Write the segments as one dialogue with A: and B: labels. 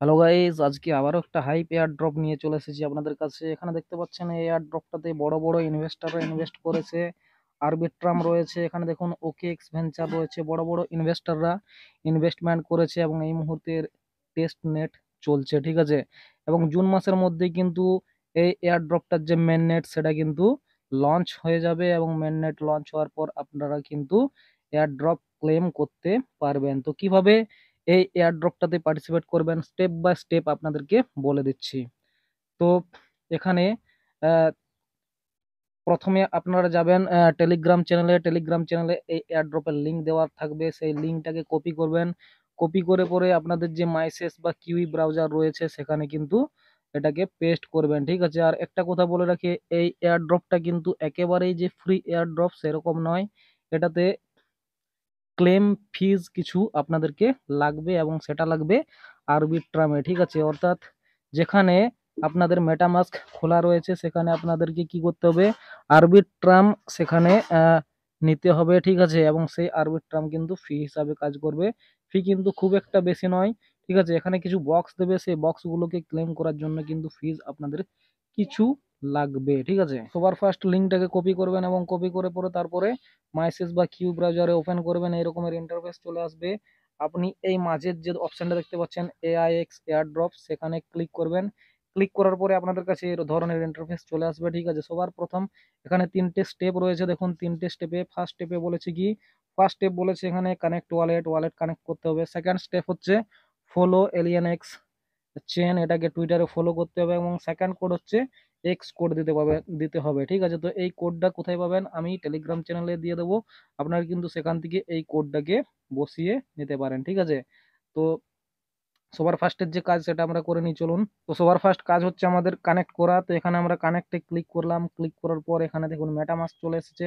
A: hello guys আজকে আবারও একটা হাইপ এয়ার ড্রপ নিয়ে চলে এসেছি আপনাদের কাছে এখানে দেখতে পাচ্ছেন এই এয়ার ড্রপটাতে বড় বড় ইনভেস্টাররা ইনভেস্ট করেছে আরবিট্রাম রয়েছে এখানে দেখুন ওকে এক্স ভেঞ্চার রয়েছে বড় বড় ইনভেস্টাররা ইনভেস্টমেন্ট করেছে এবং এই মুহূর্তের টেস্ট নেট চলছে ঠিক আছে এবং জুন মাসের মধ্যে কিন্তু এই এয়ার ড্রপটার যে মেন নেট সেটা কিন্তু লঞ্চ হয়ে যাবে এবং মেন নেট লঞ্চ হওয়ার পর আপনারা কিন্তু এয়ার ড্রপ ক্লেম করতে পারবেন তো কিভাবে এই এয়ারড্রপটাতে পার্টিসিপেট করবেন স্টেপ বাই স্টেপ আপনাদেরকে বলে দিচ্ছি তো এখানে প্রথমে আপনারা যাবেন টেলিগ্রাম চ্যানেলে টেলিগ্রাম চ্যানেলে এই এয়ারড্রপের লিঙ্ক দেওয়া থাকবে সেই লিঙ্কটাকে কপি করবেন কপি করে পরে আপনাদের যে মাইসেস বা কিউই ব্রাউজার রয়েছে সেখানে কিন্তু এটাকে পেস্ট করবেন ঠিক আছে আর একটা কথা বলে রাখি এই এয়ারড্রপটা কিন্তু একেবারেই যে ফ্রি এয়ারড্রপ সেরকম নয় এটাতে ক্লেম ফিজ কিছু আপনাদেরকে লাগবে এবং সেটা লাগবে আরবিট্রামে ঠিক আছে অর্থাৎ যেখানে আপনাদের মেটামাস্ক খোলা রয়েছে সেখানে আপনাদেরকে কি করতে হবে আরবিট্রাম সেখানে নিতে হবে ঠিক আছে এবং সেই আরবিট্রাম কিন্তু ফি হিসাবে কাজ করবে ফি কিন্তু খুব একটা বেশি নয় ঠিক আছে এখানে কিছু বক্স দেবে সেই বক্সগুলোকে ক্লেম করার জন্য কিন্তু ফিজ আপনাদের কিছু লাগবে ঠিক আছে সবার ফার্স্ট লিঙ্কটাকে কপি করবেন এবং কপি করে পরে তারপরে মাইসেস বা কিউ ব্রাউজারে ওপেন করবেন এরকমের ইন্টারফেস চলে আসবে আপনি এই মাঝের যে অপশানটা দেখতে পাচ্ছেন এআই এক্স এয়ার ড্রপ সেখানে ক্লিক করবেন ক্লিক করার পরে আপনাদের কাছে এর ধরনের ইন্টারফেস চলে আসবে ঠিক আছে সবার প্রথম এখানে তিনটে স্টেপ রয়েছে দেখুন তিনটে স্টেপে ফার্স্ট স্টেপে বলেছে কি ফার্স্ট স্টেপ বলেছে এখানে কানেক্ট ওয়ালেট ওয়ালেট কানেক্ট করতে হবে সেকেন্ড স্টেপ হচ্ছে ফলো এলিয়ান এক্স চেন এটাকে টুইটারে ফলো করতে হবে এবং সেকেন্ড কোড হচ্ছে এক্স কোড দিতে পাবে দিতে হবে ঠিক আছে তো এই কোডটা কোথায় পাবেন আমি টেলিগ্রাম চ্যানেলে দিয়ে দেবো আপনারা কিন্তু সেখান থেকে এই কোডটাকে বসিয়ে নিতে পারেন ঠিক আছে তো সবার ফার্স্টের যে কাজ সেটা আমরা করে নিই চলুন তো সবার ফার্স্ট কাজ হচ্ছে আমাদের কানেক্ট করা তো এখানে আমরা কানেক্টে ক্লিক করলাম ক্লিক করার পর এখানে দেখুন মেটামাস চলে এসেছে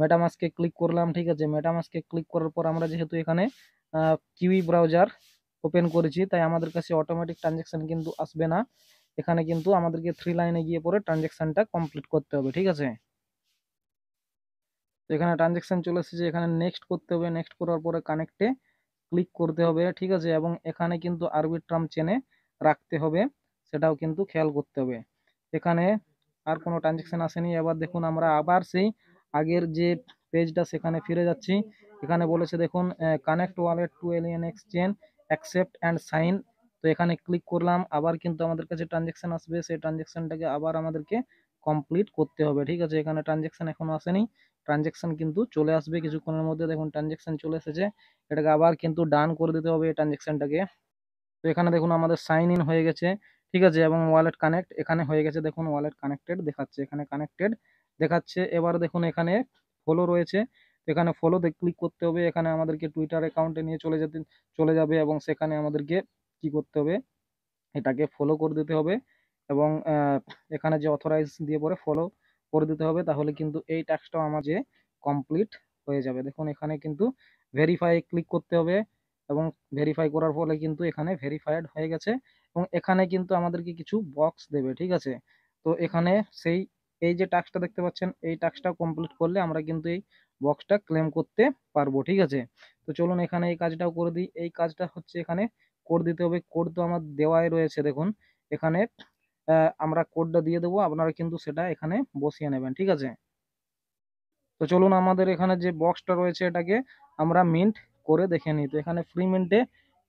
A: মেটামাসকে ক্লিক করলাম ঠিক আছে মেটামাসকে ক্লিক করার পর আমরা যেহেতু এখানে কিউই ব্রাউজার ওপেন করেছি তাই আমাদের কাছে অটোমেটিক ট্রানজ্যাকশান কিন্তু আসবে না এখানে কিন্তু আমাদেরকে থ্রি লাইনে গিয়ে পরে ট্রানজেকশানটা কমপ্লিট করতে হবে ঠিক আছে তো এখানে ট্রানজেকশান চলে এসেছে এখানে নেক্সট করতে হবে নেক্সট করার পরে কানেক্টে ক্লিক করতে হবে ঠিক আছে এবং এখানে কিন্তু আরবি ট্রাম চেনে রাখতে হবে সেটাও কিন্তু খেয়াল করতে হবে এখানে আর কোনো ট্রানজেকশান আসেনি এবার দেখুন আমরা আবার সেই আগের যে পেজটা সেখানে ফিরে যাচ্ছি এখানে বলেছে দেখুন connect wallet to alien exchange accept and sign তো এখানে ক্লিক করলাম আবার কিন্তু আমাদের কাছে ট্রানজ্যাকশান আসবে সেই ট্রানজ্যাকশানটাকে আবার আমাদেরকে কমপ্লিট করতে হবে ঠিক আছে এখানে ট্রানজ্যাকশান এখনও আসেনি ট্রানজ্যাকশান কিন্তু চলে আসবে কিছুক্ষণের মধ্যে দেখুন ট্রানজ্যাকশান চলে এসেছে এটাকে আবার কিন্তু ডান করে দিতে হবে এই ট্রানজ্যাকশানটাকে তো এখানে দেখুন আমাদের সাইন ইন হয়ে গেছে ঠিক আছে এবং ওয়ালেট কানেক্ট এখানে হয়ে গেছে দেখুন ওয়ালেট কানেক্টেড দেখাচ্ছে এখানে কানেক্টেড দেখাচ্ছে এবার দেখুন এখানে ফলো রয়েছে এখানে ফলোতে ক্লিক করতে হবে এখানে আমাদেরকে টুইটার অ্যাকাউন্টে নিয়ে চলে যেতে চলে যাবে এবং সেখানে আমাদেরকে কি করতে হবে এটাকে ফলো করে দিতে হবে এবং এখানে যে অথরাইজ দিয়ে পরে ফলো করে দিতে হবে তাহলে কিন্তু এই ট্যাক্সটাও আমার যে কমপ্লিট হয়ে যাবে দেখুন এখানে কিন্তু ভেরিফাই ক্লিক করতে হবে এবং ভেরিফাই করার ফলে কিন্তু এখানে ভেরিফাইড হয়ে গেছে এবং এখানে কিন্তু আমাদেরকে কিছু বক্স দেবে ঠিক আছে তো এখানে সেই এই যে টাস্কটা দেখতে পাচ্ছেন এই টাস্কটা কমপ্লিট করলে আমরা কিন্তু এই বক্সটা ক্লেম করতে পারবো ঠিক আছে তো চলুন এখানে এই কাজটাও করে দিই এই কাজটা হচ্ছে এখানে কোড দিতে হবে কোড তো আমার দেওয়াই রয়েছে দেখুন এখানে আমরা কোডটা দিয়ে দেবো আপনারা কিন্তু সেটা এখানে বসিয়ে নেবেন ঠিক আছে তো চলুন আমাদের এখানে যে বক্সটা রয়েছে এটাকে আমরা মিন্ট করে দেখে নিই তো এখানে ফ্রি মিন্টে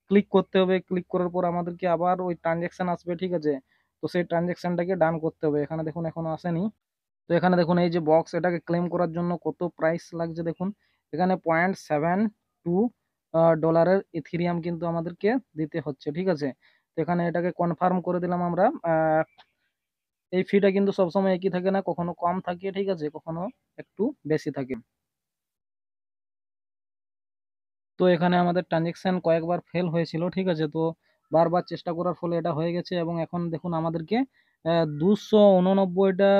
A: ক্লিক করতে হবে ক্লিক করার পর আমাদেরকে আবার ওই ট্রানজ্যাকশান আসবে ঠিক আছে তো সেই ট্রানজ্যাকশানটাকে ডান করতে হবে এখানে দেখুন এখনও আসেনি তো এখানে দেখুন এই যে বক্স এটাকে ক্লেম করার জন্য কত প্রাইস লাগছে দেখুন এখানে পয়েন্ট সেভেন টু ডলারের ইথিরিয়াম কিন্তু আমাদেরকে দিতে হচ্ছে ঠিক আছে তো এখানে এটাকে কনফার্ম করে দিলাম আমরা এই ফিটা কিন্তু সবসময় একই থাকে না কখনো কম থাকে ঠিক আছে কখনো একটু বেশি থাকে তো এখানে আমাদের ট্রানজেকশান কয়েকবার ফেল হয়েছিল ঠিক আছে তো বারবার চেষ্টা করার ফলে এটা হয়ে গেছে এবং এখন দেখুন আমাদেরকে দুশো উননব্বইটা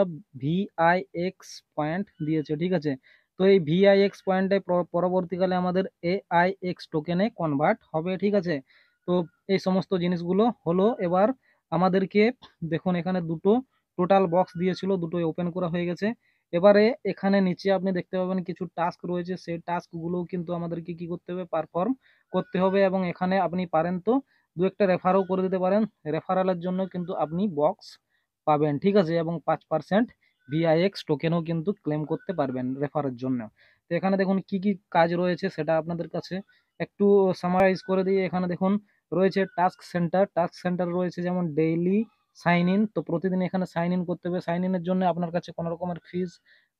A: ভিআইএক্স পয়েন্ট দিয়েছে ঠিক আছে তো এই ভিআই এক্স পয়েন্টে পরবর্তীকালে আমাদের এআইএক্স টোকেনে কনভার্ট হবে ঠিক আছে তো এই সমস্ত জিনিসগুলো হলো এবার আমাদেরকে দেখুন এখানে দুটো টোটাল বক্স দিয়েছিল দুটোই ওপেন করা হয়ে গেছে এবারে এখানে নিচে আপনি দেখতে পাবেন কিছু টাস্ক রয়েছে সেই টাস্কগুলোও কিন্তু আমাদেরকে কি করতে হবে পারফর্ম করতে হবে এবং এখানে আপনি পারেন তো দু একটা রেফারও করে দিতে পারেন রেফারালের জন্য কিন্তু আপনি বক্স পাবেন ঠিক আছে এবং পাঁচ পার্সেন্ট ভিআইএক্স টোকেনও কিন্তু ক্লেম করতে পারবেন রেফারের জন্য তো এখানে দেখুন কি কি কাজ রয়েছে সেটা আপনাদের কাছে একটু সামারাইজ করে দিই এখানে দেখুন রয়েছে টাস্ক সেন্টার টাস্ক সেন্টার রয়েছে যেমন ডেইলি সাইন ইন তো প্রতিদিন এখানে সাইন ইন করতে হবে সাইন ইনের জন্য আপনার কাছে কোনো রকমের ফিজ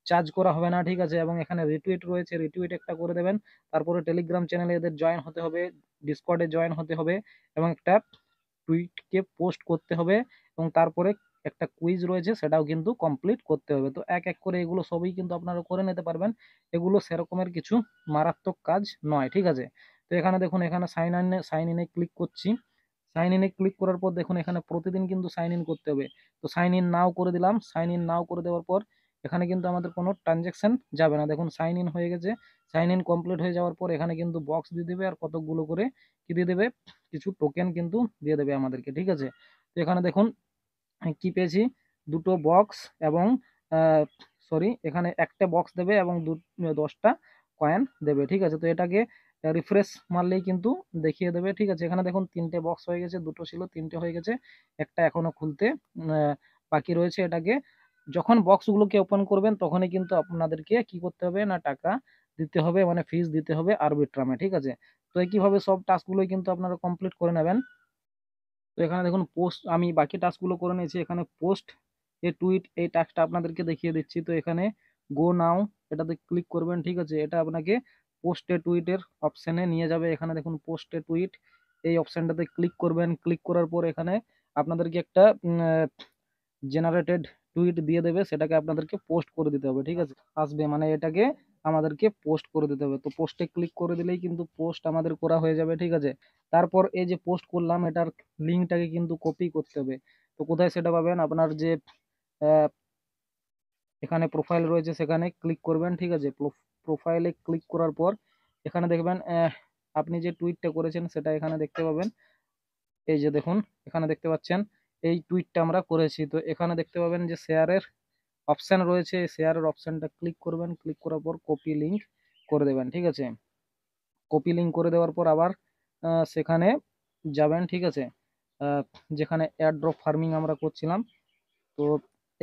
A: চার্জ করা হবে না ঠিক আছে এবং এখানে রিটুইট রয়েছে রিটুইট একটা করে দেবেন তারপরে টেলিগ্রাম চ্যানেলে এদের জয়েন হতে হবে ডিসকর্ডে জয়েন হতে হবে এবং একটা টুইটকে পোস্ট করতে হবে এবং তারপরে একটা কুইজ রয়েছে সেটাও কিন্তু কমপ্লিট করতে হবে তো এক এক করে এগুলো সবই কিন্তু আপনারা করে নিতে পারবেন এগুলো সেরকমের কিছু মারাত্মক কাজ নয় ঠিক আছে তো এখানে দেখুন এখানে সাইন ইন সাইন ইনে ক্লিক করছি সাইন ইনে ক্লিক করার পর দেখুন এখানে প্রতিদিন কিন্তু সাইন ইন করতে হবে তো সাইন ইন নাও করে দিলাম সাইন ইন নাও করে দেওয়ার পর এখানে কিন্তু আমাদের কোনো ট্রানজ্যাকশান যাবে না দেখুন সাইন ইন হয়ে গেছে সাইন ইন কমপ্লিট হয়ে যাওয়ার পর এখানে কিন্তু বক্স দিয়ে দেবে আর কতগুলো করে কী দিয়ে দেবে কিছু টোকেন কিন্তু দিয়ে দেবে আমাদেরকে ঠিক আছে তো এখানে দেখুন কি পেয়েছি দুটো বক্স এবং সরি এখানে একটা বক্স দেবে এবং দু দশটা কয়েন দেবে ঠিক আছে তো এটাকে রিফ্রেশ মারলেই কিন্তু দেখিয়ে দেবে ঠিক আছে এখানে দেখুন তিনটে বক্স হয়ে গেছে দুটো ছিল তিনটে হয়ে গেছে একটা এখনও খুলতে বাকি রয়েছে এটাকে যখন বক্সগুলোকে ওপেন করবেন তখনই কিন্তু আপনাদেরকে কি করতে হবে না টাকা দিতে হবে মানে ফিজ দিতে হবে আরবিট্রামে ঠিক আছে তো একইভাবে সব টাস্কগুলোই কিন্তু আপনারা কমপ্লিট করে নেবেন তো এখানে দেখুন পোস্ট আমি বাকি টাস্কগুলো করে নিয়েছি এখানে পোস্ট এ টুইট এই টাস্কটা আপনাদেরকে দেখিয়ে দিচ্ছি তো এখানে গো নাও এটাতে ক্লিক করবেন ঠিক আছে এটা আপনাকে পোস্টে টুইটের অপশানে নিয়ে যাবে এখানে দেখুন পোস্টে টুইট এই অপশানটাতে ক্লিক করবেন ক্লিক করার পর এখানে আপনাদেরকে একটা জেনারেটেড টুইট দিয়ে দেবে সেটাকে আপনাদেরকে পোস্ট করে দিতে হবে ঠিক আছে আসবে মানে এটাকে আমাদেরকে পোস্ট করে দিতে হবে তো পোস্টে ক্লিক করে দিলেই কিন্তু পোস্ট আমাদের করা হয়ে যাবে ঠিক আছে তারপর এই যে পোস্ট করলাম এটার লিঙ্কটাকে কিন্তু কপি করতে হবে তো কোথায় সেটা পাবেন আপনার যে এখানে প্রোফাইল রয়েছে সেখানে ক্লিক করবেন ঠিক আছে প্রোফাইলে ক্লিক করার পর এখানে দেখবেন আপনি যে টুইটটা করেছেন সেটা এখানে দেখতে পাবেন এই যে দেখুন এখানে দেখতে পাচ্ছেন এই টুইটটা আমরা করেছি তো এখানে দেখতে পাবেন যে শেয়ারের অপশান রয়েছে শেয়ারের অপশানটা ক্লিক করবেন ক্লিক করার পর কপি লিঙ্ক করে দেবেন ঠিক আছে কপি লিঙ্ক করে দেওয়ার পর আবার সেখানে যাবেন ঠিক আছে যেখানে এয়ারড্রপ ফার্মিং আমরা করছিলাম তো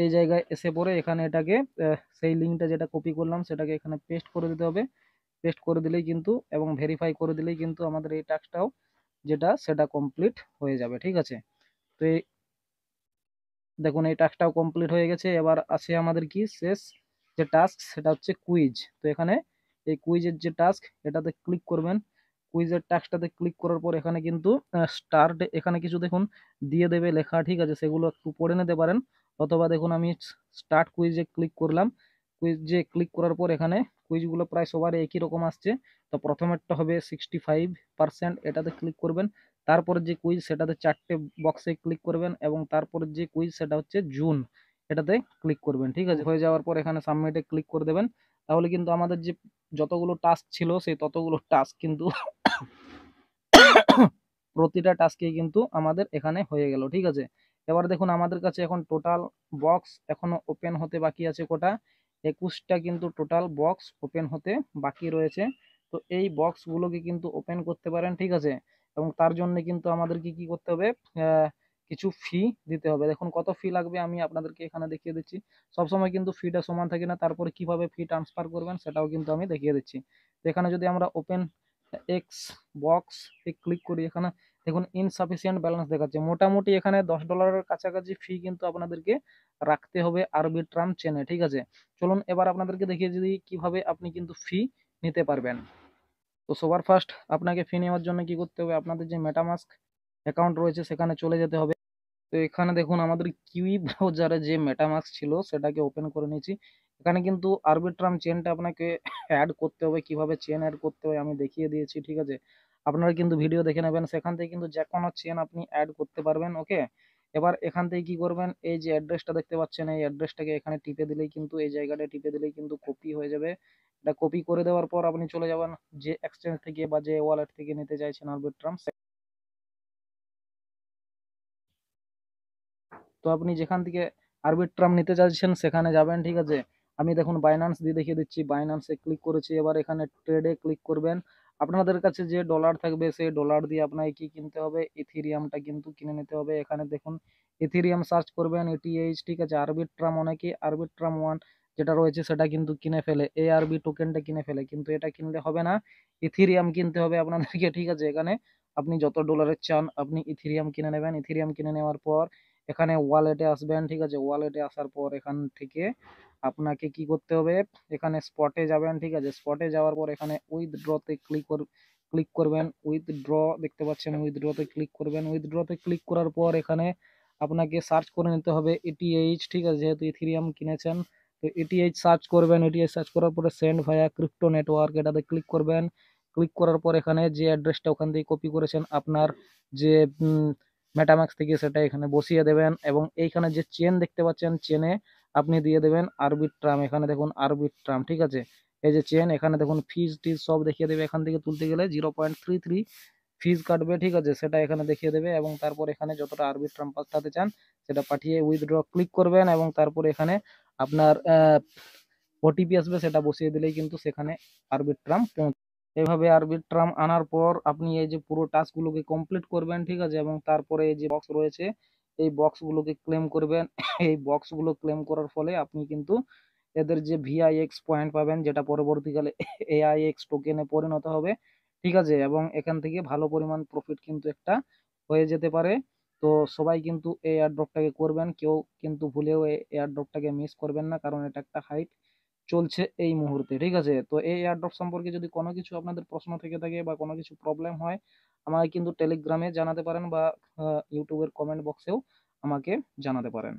A: এই জায়গায় এসে পরে এখানে এটাকে সেই লিঙ্কটা যেটা কপি করলাম সেটাকে এখানে পেস্ট করে দিতে হবে পেস্ট করে দিলেই কিন্তু এবং ভেরিফাই করে দিলেই কিন্তু আমাদের এই টাস্কটাও যেটা সেটা কমপ্লিট হয়ে যাবে ঠিক আছে তো দেখুন এই টাস্কটাও কমপ্লিট হয়ে গেছে এবার আছে আমাদের কি শেষ যে টাস্ক সেটা হচ্ছে কুইজ তো এখানে এই কুইজের যে টাস্ক এটাতে ক্লিক করবেন কুইজের টাস্কটাতে ক্লিক করার পর এখানে কিন্তু স্টার এখানে কিছু দেখুন দিয়ে দেবে লেখা ঠিক আছে সেগুলো একটু পড়ে নিতে পারেন অথবা দেখুন আমি স্টার্ট কুইজে ক্লিক করলাম কুইজে ক্লিক করার পর এখানে কুইজগুলো প্রায় সবার একই রকম আসছে তো প্রথমেরটা হবে সিক্সটি ফাইভ পারসেন্ট এটাতে ক্লিক করবেন তারপর যে কুইজ সেটাতে চারটে বক্সে ক্লিক করবেন এবং তারপর যে কুইজ সেটা হচ্ছে জুন এটাতে ক্লিক করবেন ঠিক আছে হয়ে যাওয়ার পর এখানে সাবমিটে ক্লিক করে দেবেন তাহলে কিন্তু আমাদের যে যতগুলো টাস্ক ছিল সেই ততগুলো টাস্ক কিন্তু প্রতিটা টাস্কেই কিন্তু আমাদের এখানে হয়ে গেল ঠিক আছে এবার দেখুন আমাদের কাছে এখন টোটাল বক্স এখনও ওপেন হতে বাকি আছে কোটা একুশটা কিন্তু টোটাল বক্স ওপেন হতে বাকি রয়েছে তো এই বক্সগুলোকে কিন্তু ওপেন করতে পারেন ঠিক আছে এবং তার জন্য কিন্তু আমাদেরকে কি করতে হবে কিছু ফি দিতে হবে দেখুন কত ফি লাগবে আমি আপনাদেরকে এখানে দেখিয়ে দিচ্ছি সবসময় কিন্তু ফিটা সমান থাকে না তারপরে কিভাবে ফি ট্রান্সফার করবেন সেটাও কিন্তু আমি দেখিয়ে দিচ্ছি এখানে যদি আমরা ওপেন এক্স বক্স এ ক্লিক করি এখানে দেখুন ইনসাফিসিয়েন্ট ব্যালেন্স দেখাচ্ছে মোটামুটি এখানে দশ ডলারের কাছাকাছি ফি কিন্তু আপনাদেরকে রাখতে হবে আরবি ট্রাম চেনে ঠিক আছে চলুন এবার আপনাদেরকে দেখিয়ে দিই কিভাবে আপনি কিন্তু ফি নিতে পারবেন তো সবার ফার্স্ট আপনাকে ফি নেওয়ার জন্য কি করতে হবে আপনাদের যে মেটামাস্ক অ্যাকাউন্ট রয়েছে সেখানে চলে যেতে হবে তো এখানে দেখুন আমাদের কিউই ব্রাউজারে যে মেটামাস্ক ছিল সেটাকে ওপেন করে নিয়েছি এখানে কিন্তু আরবিট্রাম চেনটা আপনাকে অ্যাড করতে হবে কিভাবে চেন অ্যাড করতে হবে আমি দেখিয়ে দিয়েছি ঠিক আছে আপনারা কিন্তু ভিডিও দেখে নেবেন সেখান থেকে কিন্তু যে কোনো চেন আপনি অ্যাড করতে পারবেন ওকে এবার এখান থেকে কি করবেন এই যে অ্যাড্রেসটা দেখতে পাচ্ছেন এই অ্যাড্রেসটাকে এখানে টিপে দিলেই কিন্তু এই জায়গাটা টিপে দিলেই কিন্তু কপি হয়ে যাবে এটা কপি করে দেওয়ার পর আপনি চলে যাবেন যে এক্সচেঞ্জ থেকে বা যে ওয়ালেট থেকে নিতে চাইছেন ট্রাম তো আপনি যেখান থেকে আরবিট্রাম নিতে চাইছেন সেখানে যাবেন ঠিক আছে আমি দেখুন বাইনান্স দিয়ে দেখিয়ে দিচ্ছি বাইনান্সে ক্লিক করেছি এবার এখানে ট্রেডে ক্লিক করবেন আপনাদের কাছে যে ডলার থাকবে সে ডলার দিয়ে আপনারা কি কিনতে হবে ইথেরিয়ামটা কিনতে কিনে নিতে হবে এখানে দেখুন ইথেরিয়াম সার্চ করবেন ETH কে জারবিটরা মনে কি আরবিটরাম ওয়ান যেটা রয়েছে সেটা কিন্তু কিনে ফেলে এআরবি টোকেনটা কিনে ফেলে কিন্তু এটা কিনলে হবে না ইথেরিয়াম কিনতে হবে আপনাদেরকে ঠিক আছে এখানে আপনি যত ডলারের চান আপনি ইথেরিয়াম কিনে নেবেন ইথেরিয়াম কিনে নেওয়ার পর এখানে ওয়ালেটে আসবেন ঠিক আছে ওয়ালেটে আসার পর এখান থেকে আপনাকে কি করতে হবে এখানে স্পটে যাবেন ঠিক আছে স্পটে যাওয়ার পর এখানে উইথড্রতে ক্লিক ক্লিক করবেন উইথড্র দেখতে পাচ্ছেন উইথড্রতে ক্লিক করবেন উইথড্রতে ক্লিক করার পর এখানে আপনাকে সার্চ করে নিতে হবে এটিএইচ ঠিক আছে যেহেতু ইথিরিয়াম কিনেছেন তো এটিএইচ সার্চ করবেন এটিএইচ সার্চ করার পরে সেন্ড ভায়া ক্রিপ্টো নেটওয়ার্ক এটাতে ক্লিক করবেন ক্লিক করার পর এখানে যে অ্যাড্রেসটা ওখান থেকে কপি করেছেন আপনার যে মেটাম্যাক্স থেকে সেটা এখানে বসিয়ে দেবেন এবং এইখানে যে চেন দেখতে পাচ্ছেন চেনে আপনি দিয়ে দেবেন আরবির ট্রাম এখানে দেখুন আরবির ট্রাম ঠিক আছে এই যে চেন এখানে দেখুন ফিজ টিজ সব দেখিয়ে দেবে এখান থেকে তুলতে গেলে zero point three three fees কাটবে ঠিক আছে সেটা এখানে দেখিয়ে দেবে এবং তারপর এখানে যতটা আরবি ট্রাম পাঠাতে চান সেটা পাঠিয়ে উইথড্র ক্লিক করবেন এবং তারপর এখানে আপনার ওটিপি আসবে সেটা বসিয়ে দিলেই কিন্তু সেখানে আরবি ট্রাম এভাবে আরবির ট্রাম আনার পর আপনি এই যে পুরো টাস্কগুলোকে কমপ্লিট করবেন ঠিক আছে এবং তারপরে এই যে বক্স রয়েছে এই বক্সগুলোকে ক্লেম করবেন এই বক্সগুলো ক্লেম করার ফলে আপনি কিন্তু এদের যে ভিআইএক্স পয়েন্ট পাবেন যেটা পরবর্তীকালে এআইএক্স টোকেনে পরিণত হবে ঠিক আছে এবং এখান থেকে ভালো পরিমাণ প্রফিট কিন্তু একটা হয়ে যেতে পারে তো সবাই কিন্তু এই এয়ারড্রপটাকে করবেন কেউ কিন্তু ভুলেও এই এয়ারড্রপটাকে মিস করবেন না কারণ এটা একটা হাইট চলছে এই মুহূর্তে ঠিক আছে তো এই এয়ারড্রপ সম্পর্কে যদি কোনো কিছু আপনাদের প্রশ্ন থেকে থাকে বা কোনো কিছু প্রবলেম হয় আমাকে কিন্তু টেলিগ্রামে জানাতে পারেন বা ইউটিউবের কমেন্ট বক্সেও আমাকে জানাতে পারেন